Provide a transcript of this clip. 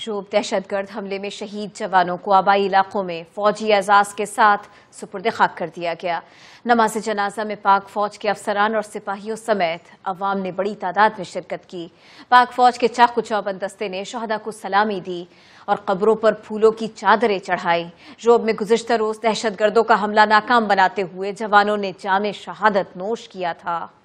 जो दहशत गर्द हमले में शहीद जवानों को आबाई इलाकों में फौजी एजाज के साथ सुपुर्द खाक कर दिया गया नमाज जनाजा में पाक फौज के अफसरान और सिपाहियों समेत अवाम ने बड़ी तादाद में शिरकत की पाक फौज के चाकू चौबंद दस्ते ने शहदा को सलामी दी और कब्रों पर फूलों की चादरें चढ़ाई जोब में गुजशत रोज दहशत गर्दों का हमला नाकाम बनाते हुए जवानों ने जाम शहादत नोश किया था